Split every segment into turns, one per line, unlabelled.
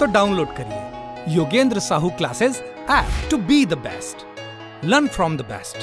तो डाउनलोड करिए Yogendra Sahu classes app to be the best learn from the best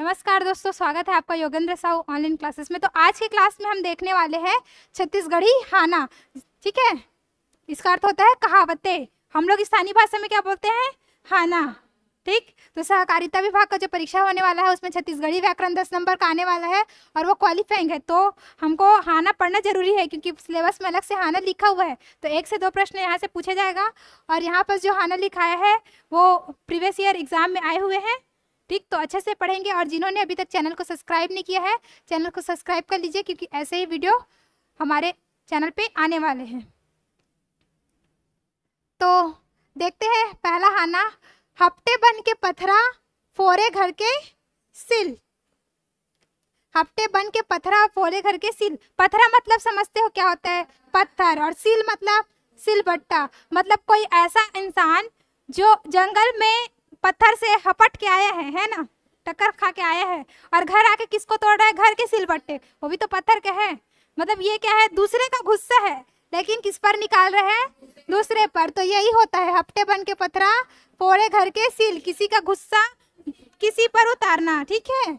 नमस्कार दोस्तों स्वागत है आपका योगेंद्र साहू ऑनलाइन क्लासेस में तो आज की क्लास में हम देखने वाले हैं छत्तीसगढ़ी हाना ठीक है इसका अर्थ होता है कहावतें हम लोग स्थानीय भाषा में क्या बोलते हैं हाना ठीक तो सहकारिता विभाग का जो परीक्षा होने वाला है उसमें छत्तीसगढ़ी व्याकरण दस नंबर का आने वाला है और वो क्वालिफाइंग है तो हमको हाना पढ़ना जरूरी है क्योंकि सिलेबस में अलग से हाना लिखा हुआ है तो एक से दो प्रश्न यहाँ से पूछा जाएगा और यहाँ पर जो हाना लिखाया है वो प्रीवियस ईयर एग्जाम में आए हुए हैं ठीक तो अच्छे से पढ़ेंगे और जिन्होंने अभी तक चैनल को सब्सक्राइब नहीं किया है चैनल को सब्सक्राइब कर लीजिए क्योंकि ऐसे ही वीडियो हमारे चैनल पे आने वाले हैं तो देखते हैं पहला हाना हफ्ते बन के पथरा फोरे घर के सिल हफ्ते बन के पथरा फोरे घर के सिल पथरा मतलब समझते हो क्या होता है पत्थर और सिल मतलब सिल बट्टा मतलब कोई ऐसा इंसान जो जंगल में पत्थर से हपट के आया है है ना टक्कर खा के आया है और घर आके किसको तोड़ रहा है घर के सिलबट्टे वो भी तो पत्थर के है मतलब ये क्या है दूसरे का गुस्सा है लेकिन किस पर निकाल रहे हैं दूसरे पर तो यही होता है हफ्ते बन के पथरा पोड़े घर के सील किसी का गुस्सा किसी पर उतारना ठीक है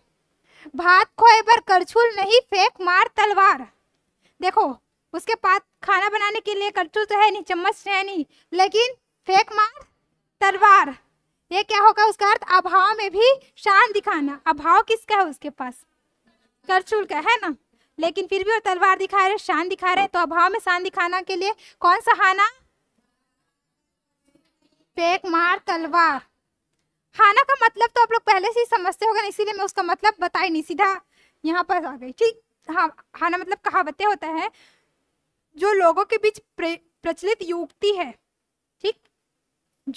भात खोए पर करछुल नहीं फेंक मार तलवार देखो उसके पास खाना बनाने के लिए करछुल तो है नहीं चम्मच है नहीं लेकिन फेंक मार तलवार ये क्या होगा उसका अर्थ अभाव में भी शान दिखाना अभाव किसका है उसके पास करचुल का है ना लेकिन फिर भी वो तलवार दिखा रहे शान दिखा रहे तो अभाव में शान दिखाना के लिए कौन सा हाना पेक मार तलवार हाना का मतलब तो आप लोग पहले से ही समझते होगा ना इसीलिए मैं उसका मतलब बताई नहीं सीधा यहाँ पर आ गई ठीक हाँ हाना मतलब कहावतें होता है जो लोगों के बीच प्रचलित युक्ति है ठीक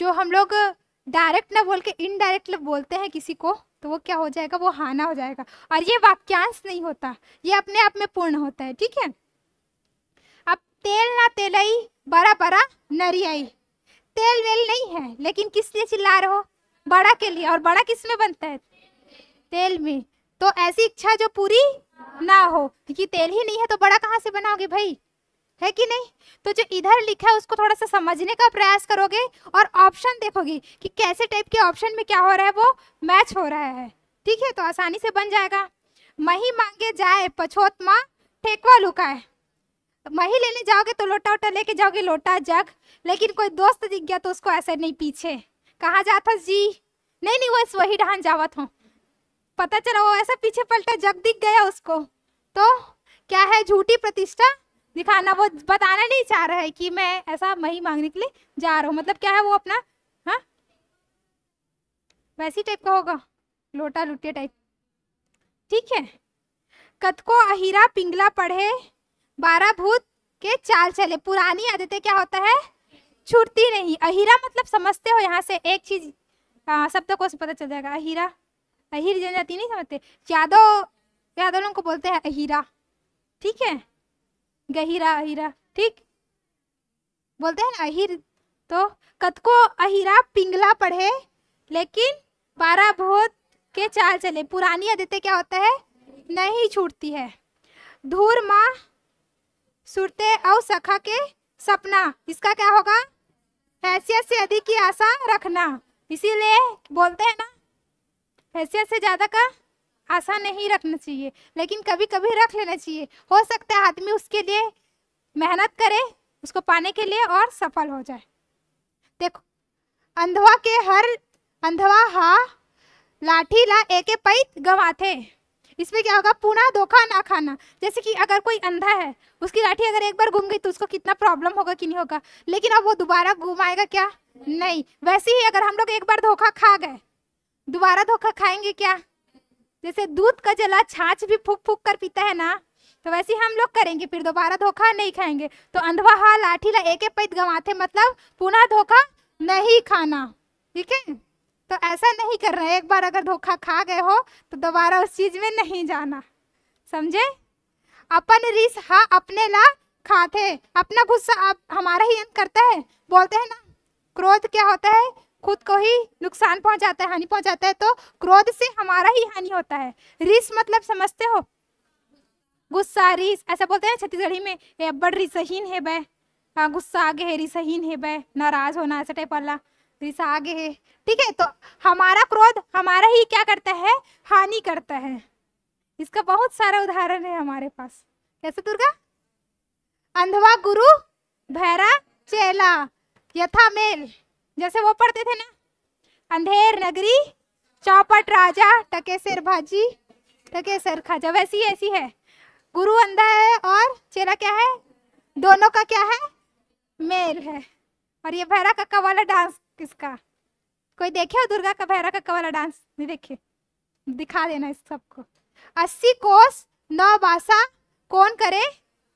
जो हम लोग डायरेक्ट ना बोल के इनडायरेक्ट बोलते हैं किसी को तो वो क्या हो जाएगा वो हाना हो जाएगा और ये वाक्यांश नहीं होता ये अपने आप में पूर्ण होता है ठीक है अब तेल ना तेलई बड़ा बड़ा नरियाई तेल वेल नहीं है लेकिन किस लिए चिल्ला रहे हो बड़ा के लिए और बड़ा किस में बनता है तेल में तो ऐसी इच्छा जो पूरी ना हो क्योंकि तेल ही नहीं है तो बड़ा कहाँ से बनाओगे भाई है कि नहीं तो जो इधर लिखा है उसको थोड़ा सा समझने का प्रयास करोगे और ऑप्शन देखोगे कि कैसे टाइप के ऑप्शन में क्या हो रहा है वो मैच हो रहा है ठीक है तो आसानी से बन जाएगा मही मांगे जाए पछोत माँ ठेकवा लुकाए मही लेने जाओगे तो लोटा वोटा लेके जाओगे लोटा जग लेकिन कोई दोस्त दिख गया तो उसको ऐसे नहीं पीछे कहाँ जाता जी नहीं नहीं वो वही डहान जावत हूँ पता चला वो ऐसा पीछे पलटा जग दिख गया उसको तो क्या है झूठी प्रतिष्ठा दिखाना वो बताना नहीं चाह रहा है कि मैं ऐसा मही मांगने के लिए जा रहा हूँ मतलब क्या है वो अपना हाँ वैसी टाइप का होगा लोटा लुटिया टाइप ठीक है कथको अहिरा पिंगला पढ़े बारह भूत के चाल चले पुरानी आदतें क्या होता है छूटती नहीं अहिरा मतलब समझते हो यहाँ से एक चीज शब्द को पता चल जाएगा अहिरा अहिर जनजाति नहीं समझते यादव यादव लोगों को बोलते हैं अहिरा ठीक है गहिरा अहिरा ठीक बोलते हैं अहिर तो कतको अहिरा पिंगला पढ़े लेकिन बारह भोत के चाल चले पुरानी आदित्य क्या होता है नहीं छूटती है धूर माँ सुरते और सखा के सपना इसका क्या होगा हैसियत से अधिक की आशा रखना इसीलिए बोलते हैं ना हैसियत से ज़्यादा का आशा नहीं रखना चाहिए लेकिन कभी कभी रख लेना चाहिए हो सकता है आदमी उसके लिए मेहनत करे उसको पाने के लिए और सफल हो जाए देखो अंधवा के हर अंधवा हा लाठी ला एक पैत गवाते इसमें क्या होगा पुनः धोखा ना खाना जैसे कि अगर कोई अंधा है उसकी लाठी अगर एक बार घूम गई तो उसको कितना प्रॉब्लम होगा कि नहीं होगा लेकिन अब वो दोबारा घूमाएगा क्या नहीं वैसे ही अगर हम लोग एक बार धोखा खा गए दोबारा धोखा खाएंगे क्या जैसे दूध का जला छाछ भी फूक फूक कर पीता है ना तो वैसे हम लोग करेंगे फिर दोबारा धोखा नहीं खाएंगे तो अंधवा हा लाठी ला एक पैत गंवाते मतलब पुनः धोखा नहीं खाना ठीक है तो ऐसा नहीं कर रहे एक बार अगर धोखा खा गए हो तो दोबारा उस चीज में नहीं जाना समझे अपन रिस हा अपने ला खाते अपना गुस्सा आप हमारा ही अंत करता है बोलते हैं ना क्रोध क्या होता है खुद को ही नुकसान पहुंचाता है हानि पहुंचाता है तो क्रोध से हमारा ही हानि होता है रिस मतलब समझते हो गुस्सा रिस ऐसा बोलते हैं छत्तीसगढ़ी में अब्बड़ रिसहीन है बह हाँ, गुस्सा आगे है रिसहीन है बह नाराज होना ऐसा टाइप वाला रिसा आगे है ठीक है तो हमारा क्रोध हमारा ही क्या करता है हानि करता है इसका बहुत सारा उदाहरण है हमारे पास कैसे दुर्गा अंधवा गुरु भैरा चेला यथा मेल जैसे वो पढ़ते थे ना अंधेर नगरी चौपट राजा टके सिर भाजी टके सिर खाजा वैसी ऐसी है गुरु अंधा है और चेला क्या है दोनों का क्या है मेल है और ये भैरा कक्का वाला डांस किसका कोई देखे हो दुर्गा का भैरा कक्का वाला डांस नहीं देखे दिखा देना इस सबको अस्सी कोस नौ बासा कौन करे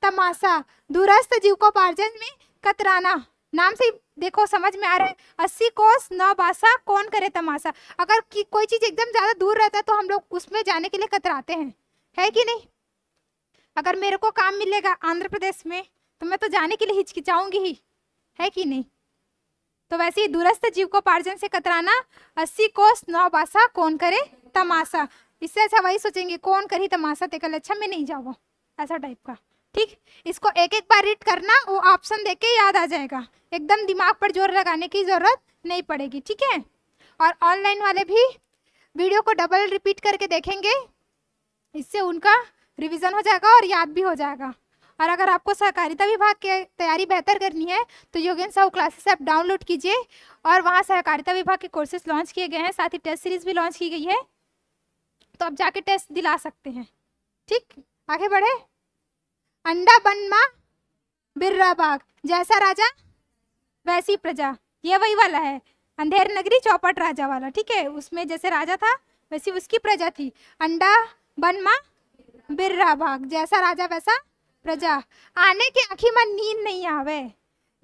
तमाशा दूरस्थ जीव को पार्जन में कतराना नाम से देखो समझ में आ रहा है अस्सी कोस नौ बासा कौन करे तमाशा अगर की, कोई चीज एकदम ज्यादा दूर रहता है तो हम लोग उसमें जाने के लिए कतराते हैं है कि नहीं अगर मेरे को काम मिलेगा आंध्र प्रदेश में तो मैं तो जाने के लिए हिचकिचाऊंगी ही है कि नहीं तो वैसे ही दूरस्थ जीव को पार्जन से कतराना अस्सी कोस नौ बासा कौन करे तमाशा इससे अच्छा वही सोचेंगे कौन करी तमाशा तेकल अच्छा मैं नहीं जाऊँ ऐसा टाइप का ठीक इसको एक एक बार रीड करना वो ऑप्शन देख के याद आ जाएगा एकदम दिमाग पर जोर लगाने की ज़रूरत नहीं पड़ेगी ठीक है और ऑनलाइन वाले भी वीडियो को डबल रिपीट करके देखेंगे इससे उनका रिवीजन हो जाएगा और याद भी हो जाएगा और अगर आपको सहकारिता विभाग की तैयारी बेहतर करनी है तो Yogendra Sahu classes app download कीजिए और वहाँ सहकारिता विभाग के कोर्सेज लॉन्च किए गए हैं साथ ही टेस्ट सीरीज भी लॉन्च की गई है तो आप जाके टेस्ट दिला सकते हैं ठीक आगे बढ़े अंडा बन बिर्रा बाग जैसा राजा वैसी प्रजा ये वही वाला है अंधेर नगरी चौपट राजा वाला ठीक है उसमें जैसे राजा था वैसी उसकी प्रजा थी अंडा बन बिर्रा बाग जैसा राजा वैसा प्रजा आने की आंखी में नींद नहीं आवे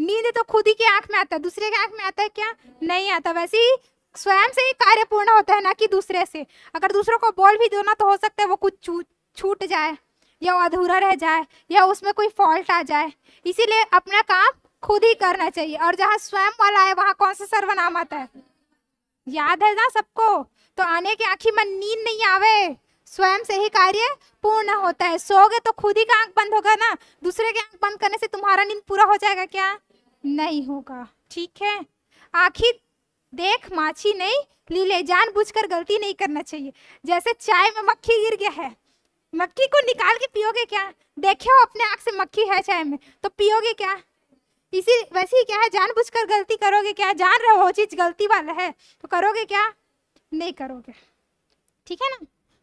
नींद तो खुद ही की आंख में आता है दूसरे की आंख में आता है क्या नहीं आता वैसे ही स्वयं से ही कार्य पूर्ण होता है ना कि दूसरे से अगर दूसरों को बोल भी दो ना तो हो सकता है वो कुछ छूट जाए या अधूरा रह जाए या उसमें कोई फॉल्ट आ जाए इसीलिए अपना काम खुद ही करना चाहिए और जहाँ स्वयं वाला है वहाँ कौन सा सर्वनाम आता है याद है ना सबको तो आने की आंखी में नींद नहीं आवे स्वयं से ही कार्य पूर्ण होता है सोगे तो खुद ही का आंख बंद होगा ना दूसरे के आंख बंद करने से तुम्हारा नींद पूरा हो जाएगा क्या नहीं होगा ठीक है आखिर देख माछी नहीं लीले जान बुझ कर गलती नहीं करना चाहिए जैसे चाय में मक्खी गिर गया है मक्खी को निकाल के पियोगे क्या देखे हो अपने आँख से मक्खी है चाय में तो पियोगे क्या इसी वैसे ही क्या है जानबूझकर गलती करोगे क्या जान रहे हो चीज गलती वाला है तो करोगे क्या नहीं करोगे ठीक है ना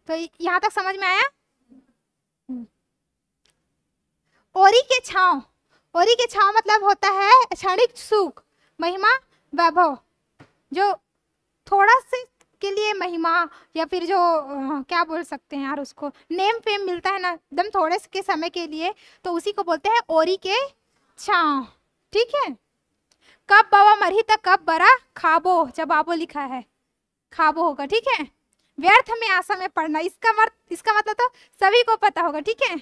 तो यहाँ तक समझ में आया हम्म। ओरी के छाव ओरी के छाव मतलब होता है क्षणिक सुख महिमा वैभव जो थोड़ा से के लिए महिमा या फिर जो क्या बोल सकते हैं यार उसको नेम फेम मिलता है ना एकदम थोड़े के समय के लिए तो उसी को बोलते हैं ओरी के छाव ठीक है कब बाबा मरी तक कब बरा खाबो जब आबो लिखा है खाबो होगा ठीक है व्यर्थ में आशा में पढ़ना इसका मर इसका मतलब तो सभी को पता होगा ठीक है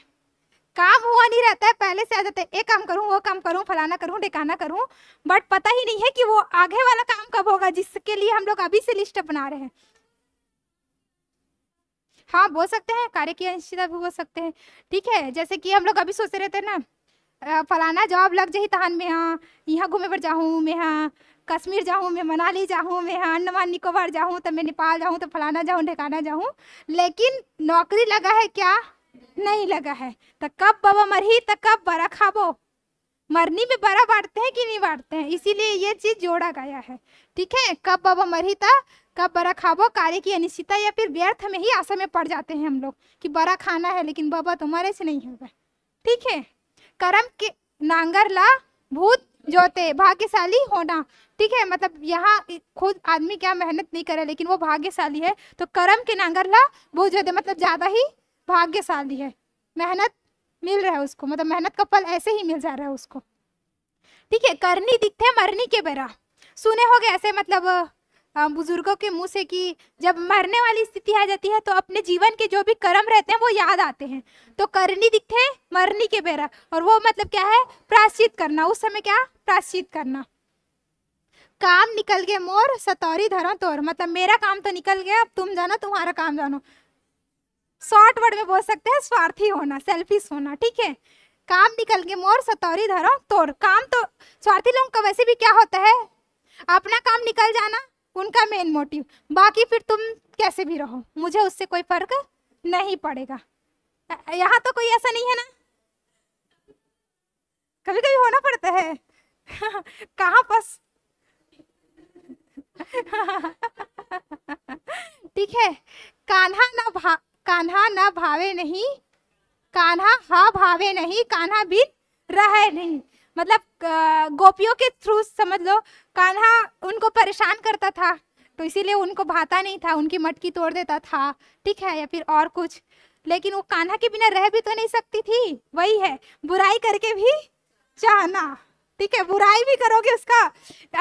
काम हुआ नहीं रहता है पहले से आ जाते हैं ये काम करूँ वो काम करूँ फलाना करूँ ढिकाना करूँ बट पता ही नहीं है कि वो आगे वाला काम कब होगा जिसके लिए हम लोग अभी से लिस्ट बना रहे हैं हाँ बोल सकते हैं कार्य की अनिश्चितता भी बोल सकते हैं ठीक है जैसे कि हम लोग अभी सोचते रहते हैं ना फलाना जॉब लग जाए तहान में हाँ यहाँ घूमे पर जाऊँ मैं हाँ कश्मीर जाऊँ मैं मनाली जाऊँ मैं हाँ अंडमान निकोबार जाऊँ तो मैं नेपाल जाऊँ तो फलाना जाऊँ ढिकाना जाऊँ लेकिन नौकरी लगा है क्या नहीं लगा है तो कब बाबा मरही तो कब बरा खाबो मरनी में बड़ा बांटते हैं कि नहीं बांटते हैं इसीलिए ये चीज जोड़ा गया है ठीक है कब बाबा मरही था कब बड़ा खाबो कार्य की अनिश्चितता या फिर व्यर्थ में ही आशा में पड़ जाते हैं हम लोग कि बड़ा खाना है लेकिन बाबा तुम्हारे से नहीं होगा ठीक है कर्म के नांगर ला भूत जोते भाग्यशाली होना ठीक है मतलब यहाँ खुद आदमी क्या मेहनत नहीं करे लेकिन वो भाग्यशाली है तो कर्म के नांगर ला भूत जोते मतलब ज्यादा ही भाग्यशाली है मेहनत मिल रहा है उसको मतलब मेहनत का फल ऐसे ही मिल जा रहा है उसको ठीक है करनी दिखते मरनी के बेरा सुने हो गए ऐसे मतलब बुजुर्गों के मुंह से कि जब मरने वाली स्थिति आ जाती है तो अपने जीवन के जो भी कर्म रहते हैं वो याद आते हैं तो करनी दिखते मरनी के बेरा और वो मतलब क्या है प्राश्चित करना उस समय क्या प्राश्चित करना काम निकल गए मोर सतौरी धरो तोर मतलब मेरा काम तो निकल गया अब तुम जानो तुम्हारा काम जानो शॉर्ट वर्ड में बोल सकते हैं स्वार्थी होना सेल्फिश होना ठीक है काम निकल के मोर सतौरी धरो तोर काम तो स्वार्थी लोग का वैसे भी क्या होता है अपना काम निकल जाना उनका मेन मोटिव बाकी फिर तुम कैसे भी रहो मुझे उससे कोई फर्क नहीं पड़ेगा यहाँ तो कोई ऐसा नहीं है ना कभी कभी होना पड़ता है कहाँ बस ठीक है कान्हा ना भा कान्हा न भावे नहीं कान्हा हा भावे नहीं कान्हा भी रहे नहीं मतलब गोपियों के थ्रू समझ लो कान्हा उनको परेशान करता था तो इसीलिए उनको भाता नहीं था उनकी मटकी तोड़ देता था ठीक है या फिर और कुछ लेकिन वो कान्हा के बिना रह भी तो नहीं सकती थी वही है बुराई करके भी चाहना ठीक है बुराई भी करोगे उसका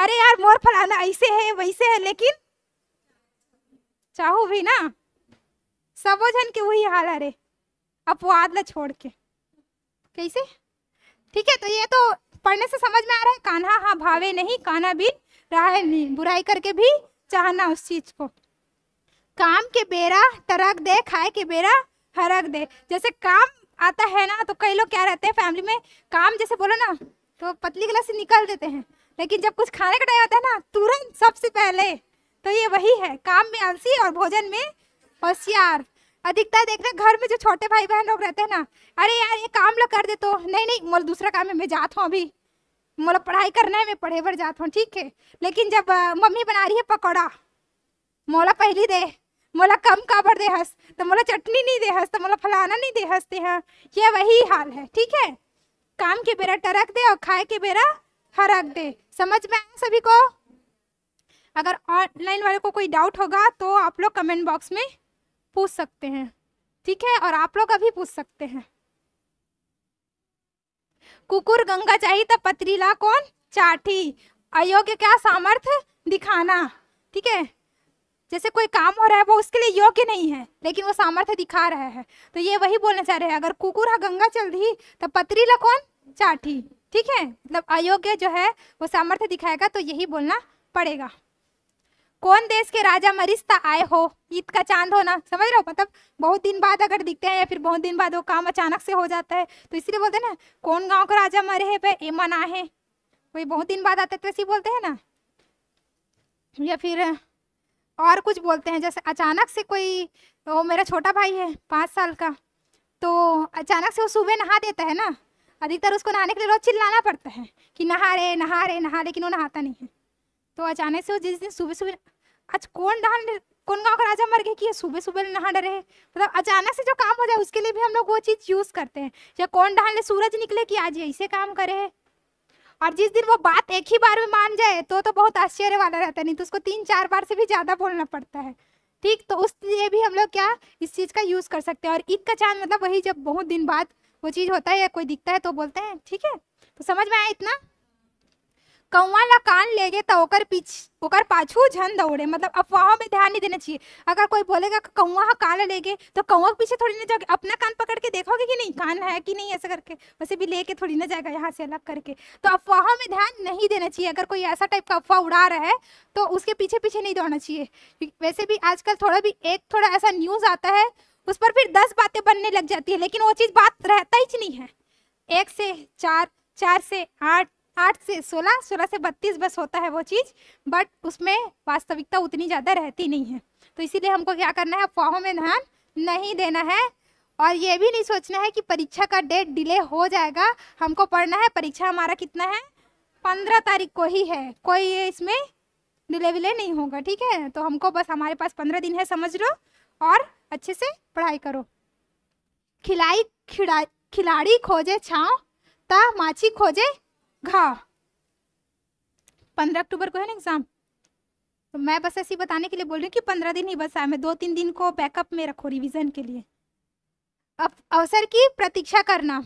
अरे यार मोर फलाना ऐसे है वैसे है लेकिन चाहो भी ना सबो जन के वही हाल है रे अपवाद ल छोड़ के कैसे ठीक है तो ये तो पढ़ने से समझ में आ रहा है कान्हा हाँ भावे नहीं काना भी राह नहीं बुराई करके भी चाहना उस चीज को काम के बेरा तरक दे खाए के बेरा हरक दे जैसे काम आता है ना तो कई लोग क्या रहते हैं फैमिली में काम जैसे बोलो ना तो पतली गिलास से निकल देते हैं लेकिन जब कुछ खाने का टाइम आता है ना तुरंत सबसे पहले तो ये वही है काम में आलसी और भोजन में होशियार अधिकतर देख रहे घर में जो छोटे भाई बहन लोग रहते हैं ना अरे यार ये काम लोग कर दे तो नहीं नहीं मोल दूसरा काम है मैं जाता हूँ अभी मतलब पढ़ाई करना है मैं पढ़े भर जाता हूँ ठीक है लेकिन जब मम्मी बना रही है पकौड़ा मोला पहली दे मोला कम काबर दे हस तो मोला चटनी नहीं दे हस तो मोला फलाना नहीं दे हंसते हैं ये वही हाल है ठीक है काम के बेरा टरक दे और खाए के बेरा हरक दे समझ में आया सभी को अगर ऑनलाइन वाले को कोई डाउट होगा तो आप लोग कमेंट बॉक्स में पूछ सकते हैं ठीक है और आप लोग अभी पूछ सकते हैं कुकुर गंगा चाहिए तो पतरीला कौन चाठी अयोग्य क्या सामर्थ्य दिखाना ठीक है जैसे कोई काम हो रहा है वो उसके लिए योग्य नहीं है लेकिन वो सामर्थ्य दिखा रहा है तो ये वही बोलना चाह रहे हैं अगर कुकुर है गंगा चल रही तो पथरीला कौन चाठी ठीक है मतलब अयोग्य जो है वो सामर्थ्य दिखाएगा तो यही बोलना पड़ेगा कौन देश के राजा मरिस्ता आए हो ईद का चांद होना समझ रहे हो मतलब बहुत दिन बाद अगर दिखते हैं या फिर बहुत दिन बाद वो काम अचानक से हो जाता है तो इसलिए बोलते हैं ना कौन गांव का राजा मरे है पे ए मना है वही बहुत दिन बाद आते हैं तो ऐसे बोलते हैं ना या फिर और कुछ बोलते हैं जैसे अचानक से कोई वो मेरा छोटा भाई है पाँच साल का तो अचानक से वो सुबह नहा देता है ना अधिकतर उसको नहाने के लिए रोज़ चिल्लाना पड़ता है कि नहा रहे नहा रहे नहा लेकिन वो नहाता नहीं है तो अचानक से वो जिस दिन सुबह सुबह आज कौन डहान कौन गाँव का राजा मर गया कि ये सुबह सुबह नहा डरे मतलब अचानक से जो काम हो जाए उसके लिए भी हम लोग वो चीज़ यूज़ करते हैं या कौन डहान ले सूरज निकले कि आज ऐसे काम करे है और जिस दिन वो बात एक ही बार में मान जाए तो तो बहुत आश्चर्य वाला रहता है नहीं तो उसको तीन चार बार से भी ज़्यादा बोलना पड़ता है ठीक तो उस लिए भी हम लोग क्या इस चीज़ का यूज़ कर सकते हैं और ईद का चांद मतलब वही जब बहुत दिन बाद वो चीज़ होता है या कोई दिखता है तो बोलते हैं ठीक है तो समझ में आया इतना कौआ ला कान लेगे तो ओकर पाछू झन दौड़े मतलब अफवाहों में ध्यान नहीं देना चाहिए अगर कोई बोलेगा कि कौआ हाँ कान लेगे तो कौआ के पीछे थोड़ी ना जाओगे अपना कान पकड़ के देखोगे कि नहीं कान है कि नहीं ऐसा करके वैसे भी लेके थोड़ी ना जाएगा यहाँ से अलग करके तो अफवाहों में ध्यान नहीं देना चाहिए अगर कोई ऐसा टाइप का अफवाह उड़ा रहा है तो उसके पीछे पीछे नहीं दौड़ना चाहिए वैसे भी आजकल थोड़ा भी एक थोड़ा ऐसा न्यूज़ आता है उस पर फिर दस बातें बनने लग जाती है लेकिन वो चीज़ बात रहता ही नहीं है एक से चार चार से आठ आठ से सोलह सोलह से बत्तीस बस होता है वो चीज़ बट उसमें वास्तविकता उतनी ज़्यादा रहती नहीं है तो इसीलिए हमको क्या करना है अफवाहों में ध्यान नहीं देना है और ये भी नहीं सोचना है कि परीक्षा का डेट डिले हो जाएगा हमको पढ़ना है परीक्षा हमारा कितना है पंद्रह तारीख को ही है कोई इसमें डिले विले नहीं होगा ठीक है तो हमको बस हमारे पास पंद्रह दिन है समझ लो और अच्छे से पढ़ाई करो खिलाई खिड़ा खिलाड़ी खोजे छाँव ता माछी खोजे घा पंद्रह अक्टूबर को है ना एग्जाम तो मैं बस ऐसी बताने के लिए बोल रही हूँ कि पंद्रह दिन ही बस है मैं दो तीन दिन को बैकअप में रखो रिविजन के लिए अब अवसर की प्रतीक्षा करना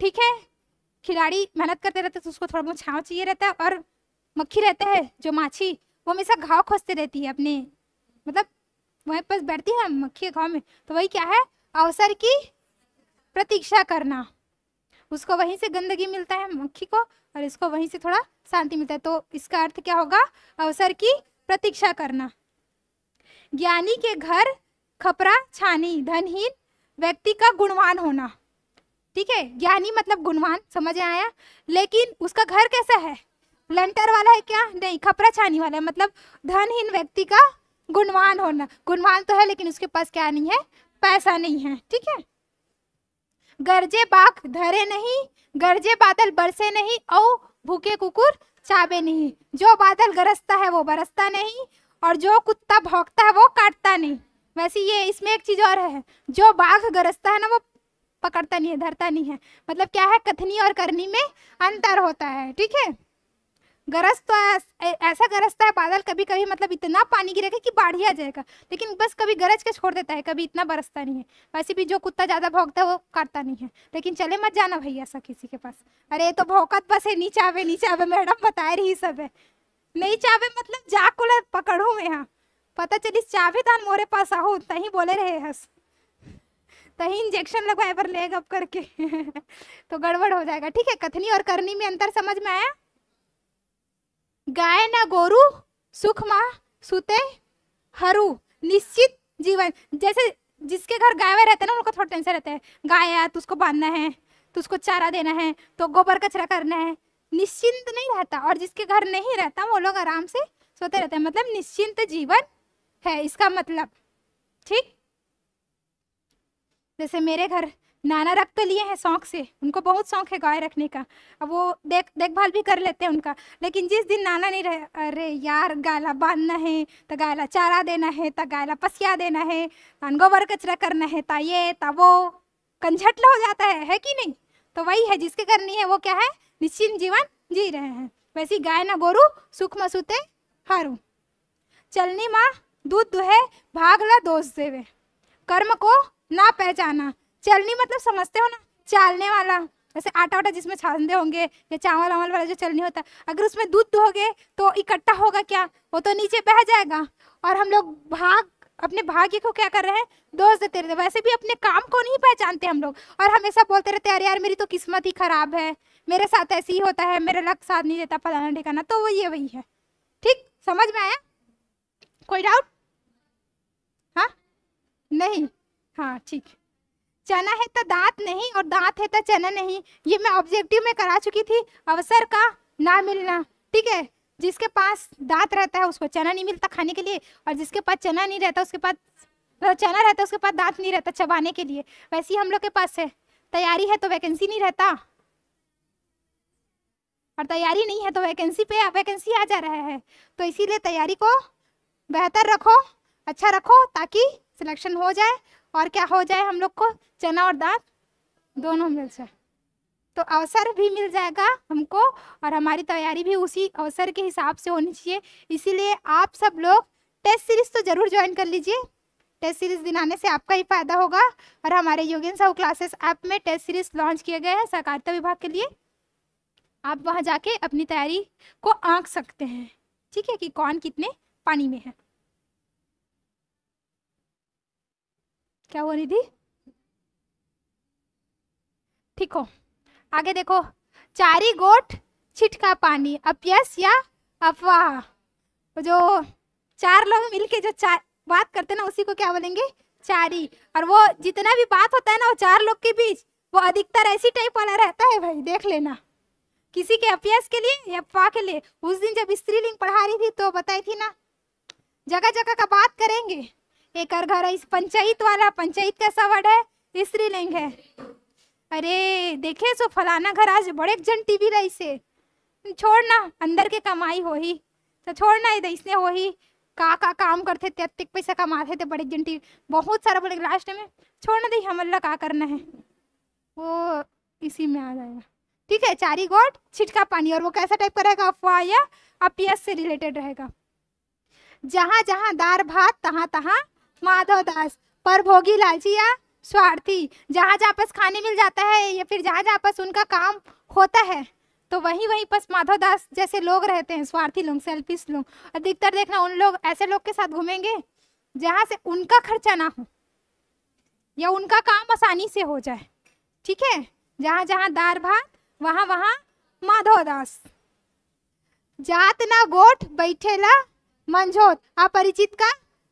ठीक है खिलाड़ी मेहनत करते रहते तो उसको थोड़ा बहुत छाँव चाहिए रहता है और मक्खी रहता है जो माछी वो हमेशा घाव खोजते रहती है अपने मतलब वहीं पर बैठती है मक्खी घाव में तो वही क्या है अवसर की प्रतीक्षा करना उसको वहीं से गंदगी मिलता है मक्खी को और इसको वहीं से थोड़ा शांति मिलता है तो इसका अर्थ क्या होगा अवसर की प्रतीक्षा करना ज्ञानी के घर खपरा छानी धनहीन व्यक्ति का गुणवान होना ठीक है ज्ञानी मतलब गुणवान समझ आया लेकिन उसका घर कैसा है लंटर वाला है क्या नहीं खपरा छानी वाला है मतलब धनहीन व्यक्ति का गुणवान होना गुणवान तो है लेकिन उसके पास क्या नहीं है पैसा नहीं है ठीक है गरजे बाघ धरे नहीं गरजे बादल बरसे नहीं और भूखे कुकुर चाबे नहीं जो बादल गरजता है वो बरसता नहीं और जो कुत्ता भौंकता है वो काटता नहीं वैसे ये इसमें एक चीज और है जो बाघ गरजता है ना वो पकड़ता नहीं है धरता नहीं है मतलब क्या है कथनी और करनी में अंतर होता है ठीक है गरज तो ऐसा गरजता है बादल कभी कभी मतलब इतना पानी गिरेगा कि बाढ़ ही आ जाएगा लेकिन बस कभी गरज के छोड़ देता है कभी इतना बरसता नहीं है वैसे भी जो कुत्ता ज़्यादा भोंकता है वो काटता नहीं है लेकिन चले मत जाना भैया ऐसा किसी के पास अरे तो भोंकत बस है नीचे आवे नीचे आवे मैडम बता रही सब है नहीं चावे मतलब जा को पकड़ू मैं यहाँ पता चली चावे तान मोरे पास आहो तहीं बोले रहे हस तही इंजेक्शन लगवाए पर लेग अप करके तो गड़बड़ हो जाएगा ठीक है कथनी और करनी में अंतर समझ में आया गाय ना गोरु सुख माँ सुते हरू निश्चित जीवन जैसे जिसके घर गाय रहते हैं ना उनको थोड़ा टेंशन रहता है गाय है तो उसको बांधना है तो उसको चारा देना है तो गोबर कचरा करना है निश्चिंत नहीं रहता और जिसके घर नहीं रहता वो लोग आराम से सोते रहते हैं मतलब निश्चिंत जीवन है इसका मतलब ठीक जैसे मेरे घर नाना रख तो लिए हैं शौक से उनको बहुत शौक है गाय रखने का अब वो देख देखभाल भी कर लेते हैं उनका लेकिन जिस दिन नाना नहीं रहे अरे यार गायला बांधना है तो गायला चारा देना है तो गायला पसिया देना है तो गोबर कचरा करना है ता ये ता वो कंझटला हो जाता है है कि नहीं तो वही है जिसके करनी है वो क्या है निश्चिंत जीवन जी रहे हैं वैसी गाय ना गोरू सुख मसूते हारू चलनी माँ दूध दुहे ला दोष देवे कर्म को ना पहचाना चलनी मतलब समझते हो ना चालने वाला जैसे आटा वाटा जिसमें छानते होंगे या चावल वावल वाला जो चलनी होता है अगर उसमें दूध दोगे तो इकट्ठा होगा क्या वो तो नीचे बह जाएगा और हम लोग भाग अपने भाग्य को क्या कर रहे हैं दोष देते रहते वैसे भी अपने काम को नहीं पहचानते हम लोग और हमेशा बोलते रहते अरे यार मेरी तो किस्मत ही खराब है मेरे साथ ऐसे ही होता है मेरा लक साथ नहीं देता फलाना ठिकाना तो वो ये वही है ठीक समझ में आया कोई डाउट हाँ नहीं हाँ ठीक चना है तो दांत नहीं और दांत है तो चना नहीं ये मैं ऑब्जेक्टिव में करा चुकी थी अवसर का ना मिलना ठीक है जिसके पास दांत रहता है उसको चना नहीं मिलता खाने के लिए और जिसके पास चना नहीं रहता उसके पास चना रहता है उसके पास दांत नहीं रहता चबाने के लिए वैसे ही हम लोग के पास है तैयारी है तो वैकेंसी नहीं रहता और तैयारी नहीं है तो वैकेंसी पे वैकेंसी आ जा रहा है तो इसीलिए तैयारी को बेहतर रखो अच्छा रखो ताकि सिलेक्शन हो जाए और क्या हो जाए हम लोग को चना और दाल दोनों मिल जाए तो अवसर भी मिल जाएगा हमको और हमारी तैयारी भी उसी अवसर के हिसाब से होनी चाहिए इसीलिए आप सब लोग टेस्ट सीरीज तो ज़रूर ज्वाइन कर लीजिए टेस्ट सीरीज दिलाने से आपका ही फायदा होगा और हमारे योगेंद्र साहू क्लासेस ऐप में टेस्ट सीरीज लॉन्च किए गए हैं सहकारिता विभाग के लिए आप वहाँ जाके अपनी तैयारी को आंक सकते हैं ठीक है कि कौन कितने पानी में है क्या हुआ निधि ठीक हो आगे देखो चारी गोट छिटका पानी अपयस या अफवाह जो चार लोग मिलके जो चार बात करते ना उसी को क्या बोलेंगे चारी और वो जितना भी बात होता है ना वो चार लोग के बीच वो अधिकतर ऐसी टाइप वाला रहता है भाई देख लेना किसी के अपयस के लिए या अफवाह के लिए उस दिन जब स्त्रीलिंग पढ़ा रही थी तो बताई थी ना जगह जगह का बात करेंगे एक और घर इस पंचायत वाला पंचायत कैसा वर्ड है लिंग है अरे देखे सो फलाना घर आज बड़े जन टीवी रही से छोड़ना अंदर के कमाई हो ही तो छोड़ना ही इसने हो ही का का काम करते थे अतिक पैसा कमाते थे बड़े जन टीवी बहुत सारा बोले लास्ट में छोड़ना दी हमला का करना है वो इसी में आ जाएगा ठीक है चारी गोट छिटका पानी और वो कैसा टाइप का रहेगा अफवाह या अपीएस से रिलेटेड रहेगा जहाँ जहाँ दार भात तहाँ तहाँ माधव दास पर भोगी लालची या स्वार्थी जहाँ जहाँ पास खाने मिल जाता है या फिर जहाँ जहाँ पास उनका काम होता है तो वहीं वहीं पास माधव दास जैसे लोग रहते हैं स्वार्थी लोग सेल्फिश लोग अधिकतर देखना उन लोग ऐसे लोग के साथ घूमेंगे जहाँ से उनका खर्चा ना हो या उनका काम आसानी से हो जाए ठीक है जहाँ जहाँ दार भात वहाँ वहाँ माधव दास जात ना गोठ बैठेला मंझोत अपरिचित का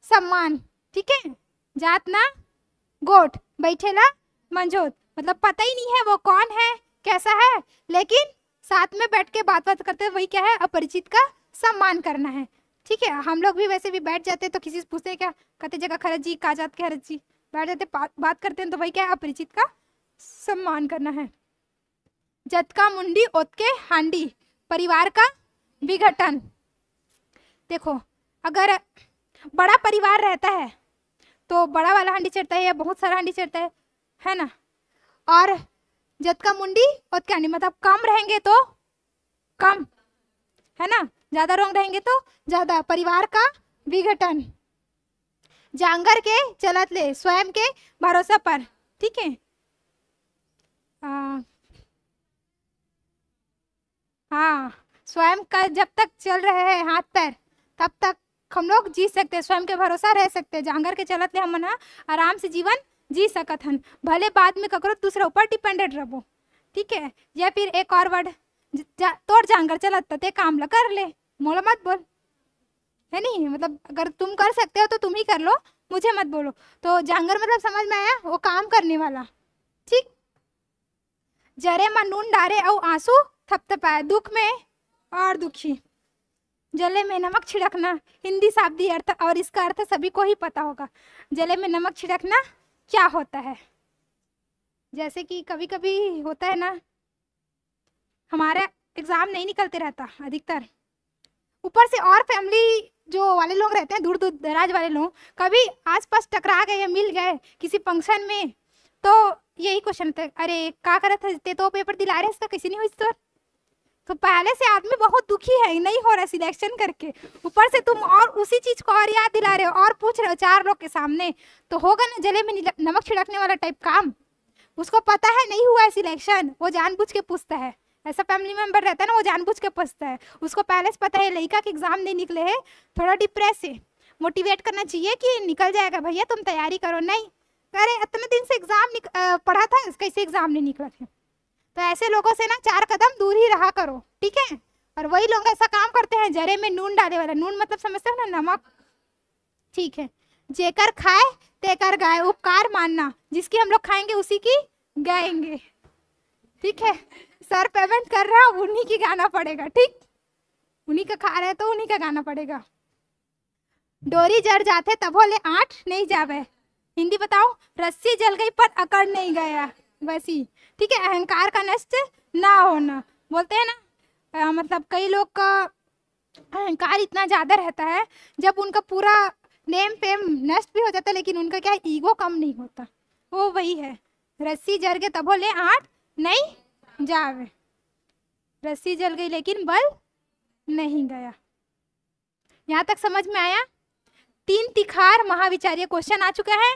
सम्मान ठीक है जात ना गोट बैठेला मंजोत मतलब पता ही नहीं है वो कौन है कैसा है लेकिन साथ में बैठ के बात बात करते वही क्या है अपरिचित का सम्मान करना है ठीक है हम लोग भी वैसे भी बैठ जाते हैं तो किसी से पूछते हैं क्या कहते जगह खरत जी का जात के हरत जी बैठ जाते बात करते हैं तो वही क्या है अपरिचित का सम्मान करना है जतका मुंडी ओत के हांडी परिवार का विघटन देखो अगर बड़ा परिवार रहता है तो बड़ा वाला हांडी चढ़ता है या बहुत सारा हांडी चढ़ता है है ना और जत का मुंडी और क्या नहीं मतलब कम रहेंगे तो कम है ना ज़्यादा रोंग रहेंगे तो ज़्यादा परिवार का विघटन जांगर के चलत ले स्वयं के भरोसा पर ठीक है हाँ स्वयं का जब तक चल रहे हैं हाथ पैर तब तक हम लोग जी सकते स्वयं के भरोसा रह सकते जांगर के चलत ले हमन आराम से जीवन जी सकत हन भले बाद में ककरो दूसरा ऊपर डिपेंडेड रहो ठीक है या फिर एक और वर्ड जा, तोड़ जांगर चलत ते काम ला कर ले मोला मत बोल है नहीं मतलब अगर तुम कर सकते हो तो तुम ही कर लो मुझे मत बोलो तो जांगर मतलब समझ में आया वो काम करने वाला ठीक जरे मन नून डारे और आंसू थपथपाए दुख में और दुखी जले में नमक छिड़कना हिंदी शाब्दी अर्थ और इसका अर्थ सभी को ही पता होगा जले में नमक छिड़कना क्या होता है जैसे कि कभी कभी होता है ना हमारा एग्ज़ाम नहीं निकलते रहता अधिकतर ऊपर से और फैमिली जो वाले लोग रहते हैं दूर दूर दराज वाले लोग कभी आसपास टकरा गए या मिल गए किसी फंक्शन में तो यही क्वेश्चन था अरे का करते तो पेपर दिला रहे इसका किसी नहीं हुई सर तो पहले से आदमी बहुत दुखी है नहीं हो रहा सिलेक्शन करके ऊपर से तुम और उसी चीज को और याद दिला रहे हो और पूछ रहे हो चार लोग के सामने तो होगा ना जले में नमक छिड़कने वाला टाइप काम उसको पता है नहीं हुआ है सिलेक्शन वो जानबूझ के पूछता है ऐसा फैमिली मेंबर रहता है ना वो जानबूझ के पूछता है उसको पहले से पता है लड़का के एग्जाम नहीं निकले है थोड़ा डिप्रेस है मोटिवेट करना चाहिए कि निकल जाएगा भैया तुम तैयारी करो नहीं अरे इतने दिन से एग्जाम पढ़ा था कैसे एग्जाम नहीं निकला था तो ऐसे लोगों से ना चार कदम दूर ही रहा करो ठीक है और वही लोग ऐसा काम करते हैं जरे में नून डाले वाला नून मतलब समझते हो ना नमक ठीक है जेकर खाए तेकर गाय उपकार मानना जिसकी हम लोग खाएंगे उसी की गाएंगे ठीक है सर पेमेंट कर रहा हूँ उन्हीं की गाना पड़ेगा ठीक उन्हीं का खा रहे हैं तो उन्हीं का गाना पड़ेगा डोरी जड़ जाते तब ले आठ नहीं जावे हिंदी बताओ रस्सी जल गई पर अकड़ नहीं गया वैसी ठीक है अहंकार का नष्ट ना होना बोलते हैं ना आ, मतलब कई लोग का अहंकार इतना ज़्यादा रहता है जब उनका पूरा नेम फेम नष्ट भी हो जाता है लेकिन उनका क्या ईगो कम नहीं होता वो वही है रस्सी जल गए तबो ले आठ नहीं जावे रस्सी जल गई लेकिन बल नहीं गया यहाँ तक समझ में आया तीन तिखार महाविचार्य क्वेश्चन आ चुका है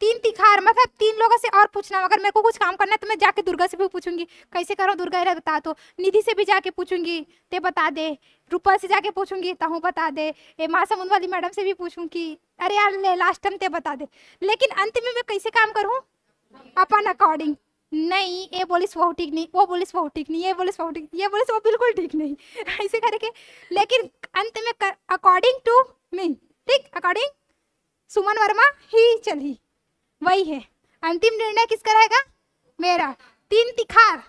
तीन तिखार मतलब तीन लोगों से और पूछना अगर मेरे को कुछ काम करना है तो मैं जाके दुर्गा से भी पूछूंगी कैसे करो दुर्गा इरा बता दो तो। निधि से भी जाके पूछूंगी ते बता दे रूपा से जाके पूछूंगी तहूँ बता दे ए महासमुंद वाली मैडम से भी पूछूंगी अरे यार ले लास्ट टाइम ते बता दे लेकिन अंत में मैं कैसे काम करूँ अपन अकॉर्डिंग नहीं ये बोलिस वो ठीक नहीं वो बोलिस वो ठीक नहीं ये बोलिस वो ठीक ये बोलिस वो बिल्कुल ठीक नहीं ऐसे करके लेकिन अंत में अकॉर्डिंग टू मी ठीक अकॉर्डिंग सुमन वर्मा ही चली वही है अंतिम निर्णय किसका रहेगा मेरा तीन तिखार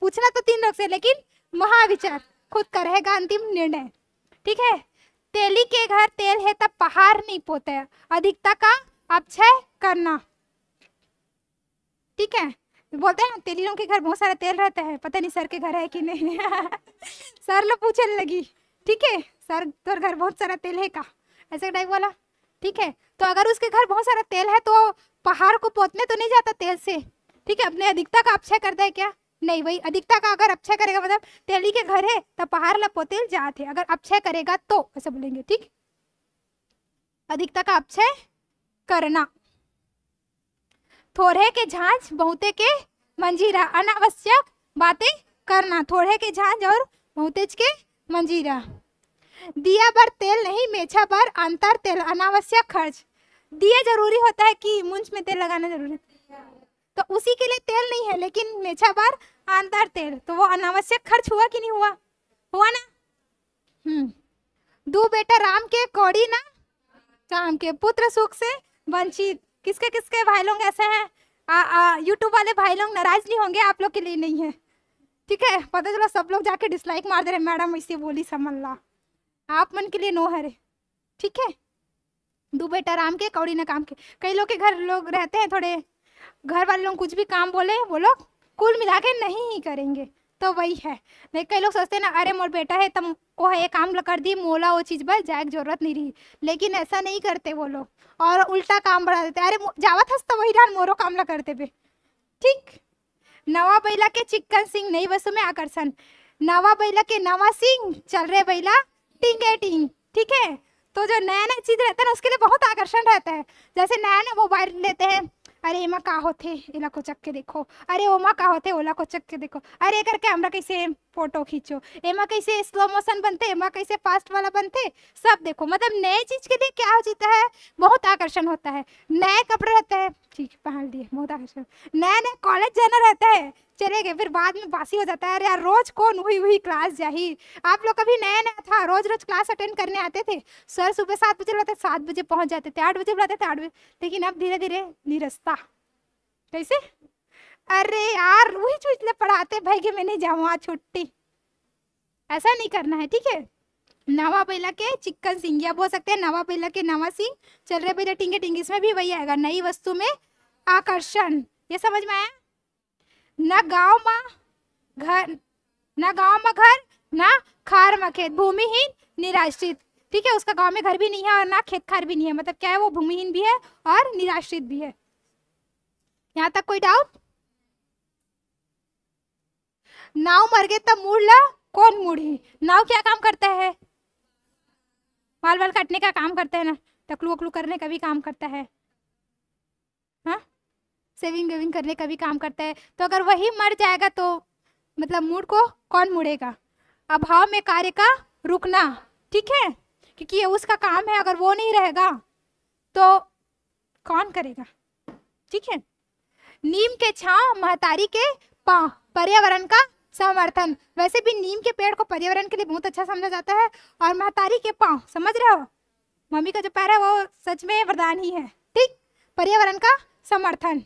पूछना तो तीन लोग से लेकिन महाविचार खुद का रहेगा अंतिम निर्णय ठीक है तेली के घर तेल है तब पहाड़ नहीं पोते अधिकता का अपक्षय करना ठीक है बोलते हैं तेली तेलियों के घर बहुत सारा तेल रहता है पता नहीं सर के घर है कि नहीं सर लोग पूछने लगी ठीक है सर तो घर बहुत सारा तेल है का ऐसा टाइप वाला ठीक है तो अगर उसके घर बहुत सारा तेल है तो पहाड़ को पोतने तो नहीं जाता तेल से ठीक है अपने अधिकता का अक्षय करता है क्या नहीं वही अधिकता का अगर अक्षय करेगा मतलब तेली के घर है तो पहाड़ ला पोते जाते अगर अक्षय करेगा तो ऐसा बोलेंगे ठीक अधिकता का अपचय करना थोड़े के झांच बहुते के मंजीरा अनावश्यक बातें करना थोड़े के झांच और बहुतेज के मंजीरा दिया पर तेल नहीं मेछा पर अंतर तेल अनावश्यक खर्च दिया जरूरी होता है कि मुंज में तेल लगाना जरूरी तो उसी के लिए तेल नहीं है लेकिन मेछा बार आंतर तेल तो वो अनावश्यक खर्च हुआ कि नहीं हुआ हुआ ना हम्म दो बेटा राम के कौड़ी ना राम के पुत्र सुख से वंचित किसके किसके भाई लोग ऐसे हैं यूट्यूब वाले भाई लोग नाराज नहीं होंगे आप लोग के लिए नहीं है ठीक है पता चला सब लोग जाके डिसलाइक मार दे रहे मैडम इसे बोली समल्ला आप मन के लिए नो हरे ठीक है दो बेटा राम के कौड़ी ना काम के कई लोग के घर लोग रहते हैं थोड़े घर वाले लोग कुछ भी काम बोले वो लोग कुल मिला के नहीं ही करेंगे तो वही है नहीं कई लोग सोचते हैं ना अरे मोर बेटा है तम को है ये काम कर दी मोला वो चीज़ बस जाए जरूरत नहीं रही लेकिन ऐसा नहीं करते वो लोग और उल्टा काम बढ़ा देते अरे जावा था तो वही डाल मोरो काम ला करते पे ठीक नवा बैला के चिक्कन सिंह नई बसों में आकर्षण नवा बैला के नवा सिंह चल रहे बैला टिंगे टिंग ठीक है तो जो नया नए चीज़ रहता है ना उसके लिए बहुत आकर्षण रहता है जैसे नया नया मोबाइल लेते हैं अरे एमा का होते इला को चक के देखो अरे ओमा का होते ओला को चक के देखो अरे कर कैमरा कैसे फोटो खींचो एमा कैसे स्लो मोशन बनते एमा कैसे फास्ट वाला बनते सब देखो मतलब नए चीज के लिए क्या हो जाता है बहुत आकर्षण होता है नए कपड़े रहते हैं ठीक पहन लिए बहुत आकर्षण नया नया कॉलेज जाना रहता है चले गए फिर बाद में बासी हो जाता है अरे यार रोज कौन हुई हुई क्लास जाही आप लोग कभी नया नया था रोज रोज क्लास अटेंड करने आते थे सर सुबह सात बजे बुलाते सात बजे पहुंच जाते थे आठ बजे बुलाते थे आठ बजे लेकिन अब धीरे धीरे निरस्ता कैसे अरे यार वही ले पढ़ाते भाई कि मैं नहीं जाऊँ आज छुट्टी ऐसा नहीं करना है ठीक है नवा पहला के चिकन सिंह या बोल सकते हैं नवा पहला के नवा सिंह चल रहे पहले टिंगे टिंगे इसमें भी वही आएगा नई वस्तु में आकर्षण ये समझ में आया ना गांव मा घर न गांव घर ना खार में खेत भूमिहीन निराश्रित ठीक है उसका गांव में घर भी नहीं है और ना खेत खार भी नहीं है मतलब क्या है वो भूमिहीन भी है और निराश्रित भी है यहाँ तक कोई डाउट नाव मर गए तब तो मूड़ ला कौन मुड़ी नाव क्या काम करता है वाल वाल काटने का काम करता है ना टकलू वकलू करने का भी काम करता है सेविंग वेविंग करने का भी काम करता है तो अगर वही मर जाएगा तो मतलब मूड को कौन मुड़ेगा अभाव में कार्य का रुकना ठीक है क्योंकि ये उसका काम है अगर वो नहीं रहेगा तो कौन करेगा ठीक है नीम के छाँव महतारी के पा पर्यावरण का समर्थन वैसे भी नीम के पेड़ को पर्यावरण के लिए बहुत अच्छा समझा जाता है और महतारी के पाँव समझ रहे हो मम्मी का जो पैर है वो सच में वरदान ही है ठीक पर्यावरण का समर्थन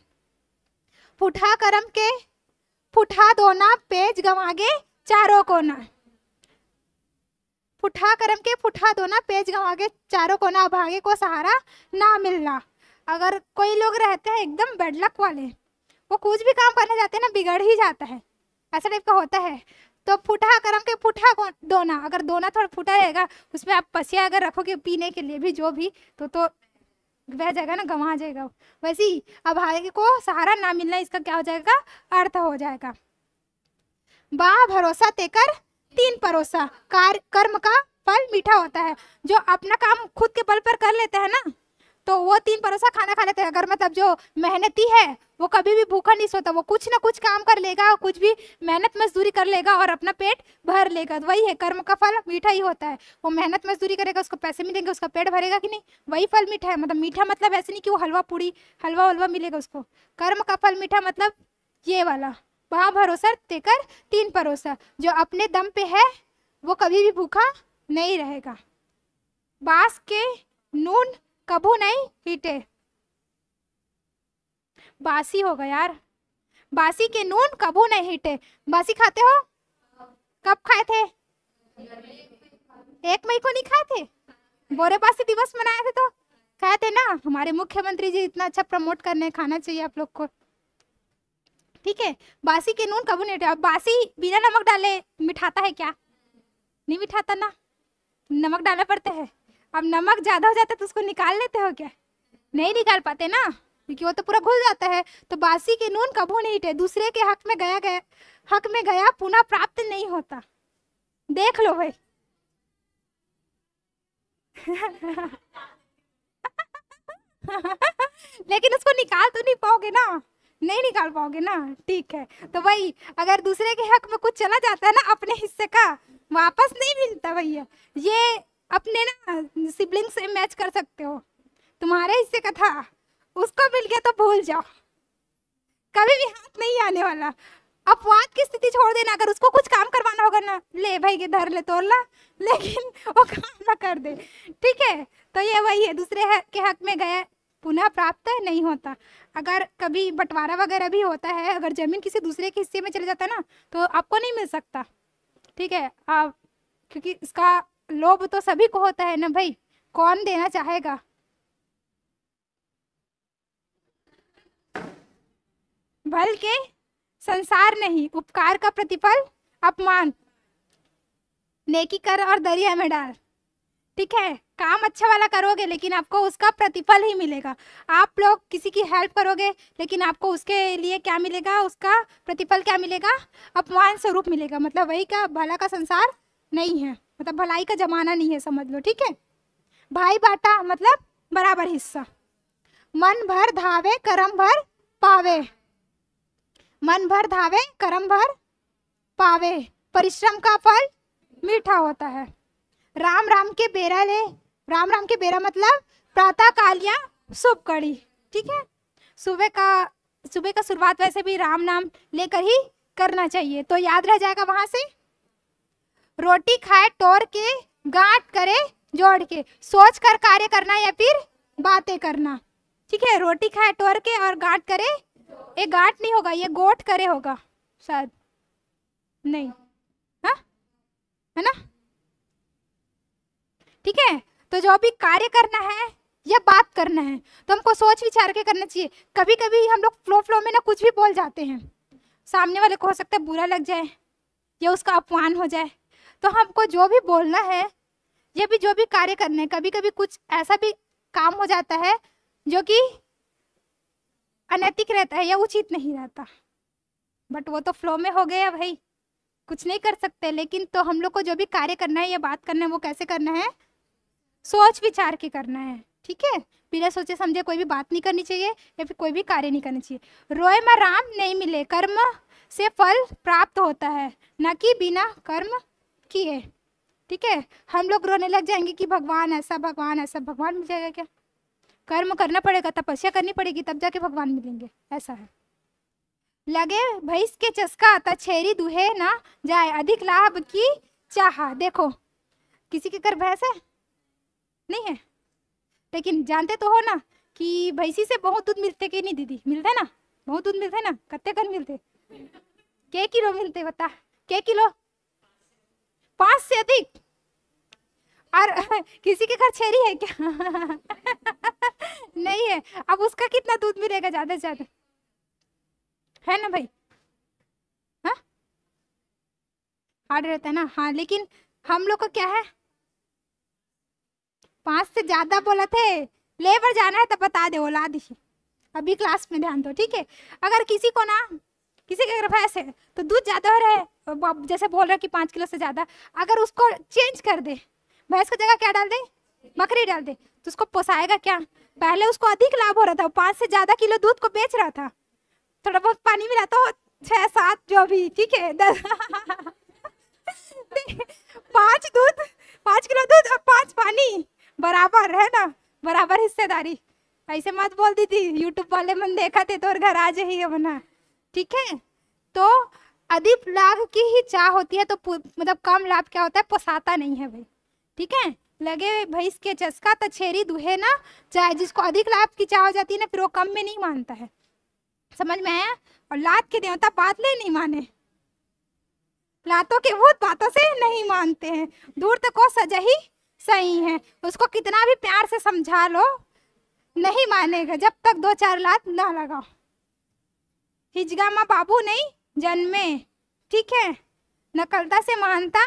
फुठा करम के फुठा दोना पेज गवागे चारों कोना फुठा करम के फुठा दोना पेज गवागे चारों कोना भागे को सहारा ना मिलना अगर कोई लोग रहते हैं एकदम बेडलक वाले वो कुछ भी काम करने जाते हैं ना बिगड़ ही जाता है ऐसा टाइप का होता है तो फूटा करम के फूटा दोना अगर दोना थोड़ा फूटा रहेगा उसमें आप पसिया अगर रखोगे पीने के लिए भी जो भी तो तो बह जाएगा ना गंवा जाएगा वैसे ही हाई को सहारा ना मिलना इसका क्या हो जाएगा अर्थ हो जाएगा बा भरोसा देकर तीन परोसा कार्य कर्म का फल मीठा होता है जो अपना काम खुद के बल पर कर लेता है ना तो वो तीन परोसा खाना खा लेते हैं अगर मतलब जो मेहनती है वो कभी भी भूखा नहीं सोता वो कुछ ना कुछ काम कर लेगा और कुछ भी मेहनत मजदूरी कर लेगा और अपना पेट भर लेगा तो वही है कर्म का फल मीठा ही होता है वो मेहनत मजदूरी करेगा उसको पैसे मिलेंगे उसका पेट भरेगा कि नहीं वही फल मीठा है मतलब मीठा मतलब ऐसे नहीं कि वो हलवा पूड़ी हलवा हलवा मिलेगा उसको कर्म का फल मीठा मतलब ये वाला वहाँ भरोसा देकर तीन परोसा जो अपने दम पे है वो कभी भी भूखा नहीं रहेगा बांस के नून कबू नहीं पीटे बासी होगा यार बासी के नून कबू नहीं हिटे बासी खाते हो कब खाए थे एक मई को नहीं खाए थे बोरे बासी दिवस मनाए थे तो खाए थे ना हमारे मुख्यमंत्री जी इतना अच्छा प्रमोट करने खाना चाहिए आप लोग को ठीक है बासी के नून कबू नहीं हिटे अब बासी बिना नमक डाले मिठाता है क्या नहीं मिठाता ना नमक डालना पड़ता है अब नमक ज़्यादा हो जाता है तो उसको निकाल लेते हो क्या नहीं निकाल पाते ना क्योंकि वो तो पूरा घुल जाता है तो बासी के नून कबू नहीं हटे दूसरे के हक में गया गया हक में गया पुनः प्राप्त नहीं होता देख लो भाई लेकिन उसको निकाल तो नहीं पाओगे ना नहीं निकाल पाओगे ना ठीक है तो भाई अगर दूसरे के हक में कुछ चला जाता है ना अपने हिस्से का वापस नहीं मिलता भैया ये अपने ना सिबलिंग से मैच कर सकते हो तुम्हारे हिस्से का था उसको मिल गया तो भूल जाओ कभी भी हाथ नहीं आने वाला अपवाद की स्थिति छोड़ देना अगर उसको कुछ काम करवाना होगा ना ले भाई के धर ले तोड़ ला लेकिन वो काम ना कर दे ठीक है तो ये वही है दूसरे के हक में गए पुनः प्राप्त नहीं होता अगर कभी बंटवारा वगैरह भी होता है अगर जमीन किसी दूसरे के हिस्से में चले जाता है ना तो आपको नहीं मिल सकता ठीक है आप क्योंकि इसका लोभ तो सभी को होता है ना भाई कौन देना चाहेगा बल्कि संसार नहीं उपकार का प्रतिफल अपमान नेकी कर और दरिया में डाल ठीक है काम अच्छा वाला करोगे लेकिन आपको उसका प्रतिफल ही मिलेगा आप लोग किसी की हेल्प करोगे लेकिन आपको उसके लिए क्या मिलेगा उसका प्रतिफल क्या मिलेगा अपमान स्वरूप मिलेगा मतलब वही का भला का संसार नहीं है मतलब भलाई का जमाना नहीं है समझ लो ठीक है भाई बाटा मतलब बराबर हिस्सा मन भर धावे करम भर पावे मन भर धावे करम भर पावे परिश्रम का फल मीठा होता है राम राम के बेरा ले राम राम के बेरा मतलब प्रातः कालिया शुभ कड़ी ठीक है सुबह का सुबह का शुरुआत वैसे भी राम नाम लेकर ही करना चाहिए तो याद रह जाएगा वहां से रोटी खाए तोड़ के गांठ करे जोड़ के सोच कर कार्य करना या फिर बातें करना ठीक है रोटी खाए तोड़ के और गांठ करे ये गांठ नहीं होगा ये गोट करे होगा शायद नहीं हा? है ना ठीक है तो जो भी कार्य करना है या बात करना है तो हमको सोच विचार के करना चाहिए कभी कभी हम लोग फ्लो फ्लो में ना कुछ भी बोल जाते हैं सामने वाले को हो सकता है बुरा लग जाए या उसका अपमान हो जाए तो हमको जो भी बोलना है ये भी जो भी कार्य करने कभी कभी कुछ ऐसा भी काम हो जाता है जो कि अनैतिक रहता है या उचित नहीं रहता बट वो तो फ्लो में हो गया भाई कुछ नहीं कर सकते लेकिन तो हम लोग को जो भी कार्य करना है या बात करना है वो कैसे करना है सोच विचार के करना है ठीक है बिना सोचे समझे कोई भी बात नहीं करनी चाहिए या फिर कोई भी कार्य नहीं करना चाहिए रोए में राम नहीं मिले कर्म से फल प्राप्त होता है न कि बिना कर्म रखी है ठीक है हम लोग रोने लग जाएंगे कि भगवान ऐसा भगवान ऐसा भगवान मिल जाएगा क्या कर्म करना पड़ेगा तपस्या करनी पड़ेगी तब जाके भगवान मिलेंगे ऐसा है लगे भैंस के चस्का आता छेरी दुहे ना जाए अधिक लाभ की चाह देखो किसी के घर भैंस है नहीं है लेकिन जानते तो हो ना कि भैंसी से बहुत दूध मिलते कि नहीं दीदी मिलते ना बहुत दूध मिलते ना कत्ते घर मिलते के किलो मिलते बता के किलो पांच से अधिक और किसी के घर छेरी है क्या नहीं है अब उसका कितना दूध मिलेगा ज्यादा से ज्यादा है ना भाई हाँ? हार्ड रहता है ना हाँ लेकिन हम लोग को क्या है पांच से ज्यादा बोला थे लेबर जाना है तो बता दे ओला दीजिए अभी क्लास में ध्यान दो ठीक है अगर किसी को ना किसी के अगर भैंस है तो दूध ज़्यादा हो रहा है जैसे बोल रहे कि पाँच किलो से ज़्यादा अगर उसको चेंज कर दे भैंस की जगह क्या डाल दे बकरी डाल दे तो उसको पोसाएगा क्या पहले उसको अधिक लाभ हो रहा था पाँच से ज़्यादा किलो दूध को बेच रहा था थोड़ा बहुत पानी मिला तो छः सात जो भी ठीक है दस पाँच दूध पाँच किलो दूध और पाँच पानी बराबर है ना बराबर हिस्सेदारी ऐसे मत बोल दी थी यूट्यूब वाले मन देखा थे तो घर आ जाइए बना ठीक है तो अधिक लाभ की ही चाह होती है तो मतलब कम लाभ क्या होता है पोसाता नहीं है भाई ठीक है लगे भैंस के चस्का तो छेरी दुहे ना चाहे जिसको अधिक लाभ की चाह हो जाती है ना फिर वो कम में नहीं मानता है समझ में आया और लात के देवता पातले नहीं माने लातों के भूत बातों से नहीं मानते हैं दूर तक वो सजा ही सही है उसको कितना भी प्यार से समझा लो नहीं मानेगा जब तक दो चार लात ना लगाओ हिजगामा बाबू नहीं जन्मे ठीक है नकलता से महानता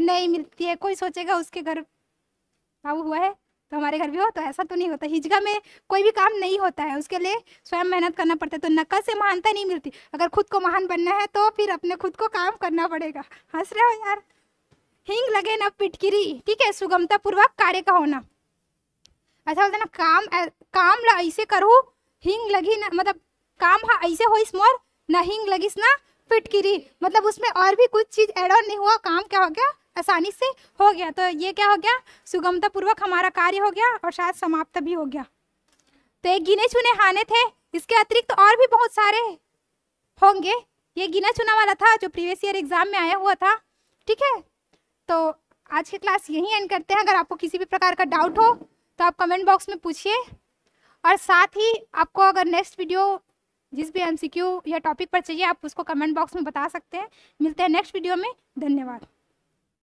नहीं मिलती है कोई सोचेगा उसके घर बाबू हुआ है तो हमारे घर भी हो तो ऐसा तो नहीं होता हिजगा में कोई भी काम नहीं होता है उसके लिए स्वयं मेहनत करना पड़ता है तो नकल से महानता नहीं मिलती अगर खुद को महान बनना है तो फिर अपने खुद को काम करना पड़ेगा हंस रहे हो यार हिंग लगे ना पिटकिरी ठीक है सुगमता पूर्वक कार्य का होना ऐसा अच्छा बोलते ना काम काम ऐसे करूँ हिंग लगी ना मतलब काम हा ऐसे होइस मोर ना लगिस ना फिटकिरी मतलब उसमें और भी कुछ चीज़ एड ऑन नहीं हुआ काम क्या हो गया आसानी से हो गया तो ये क्या हो गया सुगमतापूर्वक हमारा कार्य हो गया और शायद समाप्त भी हो गया तो ये गिने चुने हाने थे इसके अतिरिक्त तो और भी बहुत सारे होंगे ये गिना चुना वाला था जो प्रीवियस ईयर एग्जाम में आया हुआ था ठीक है तो आज की क्लास यहीं एंड करते हैं अगर आपको किसी भी प्रकार का डाउट हो तो आप कमेंट बॉक्स में पूछिए और साथ ही आपको अगर नेक्स्ट वीडियो जिस भी एमसीक्यू या टॉपिक पर चाहिए आप उसको कमेंट बॉक्स में बता सकते हैं मिलते हैं नेक्स्ट वीडियो में धन्यवाद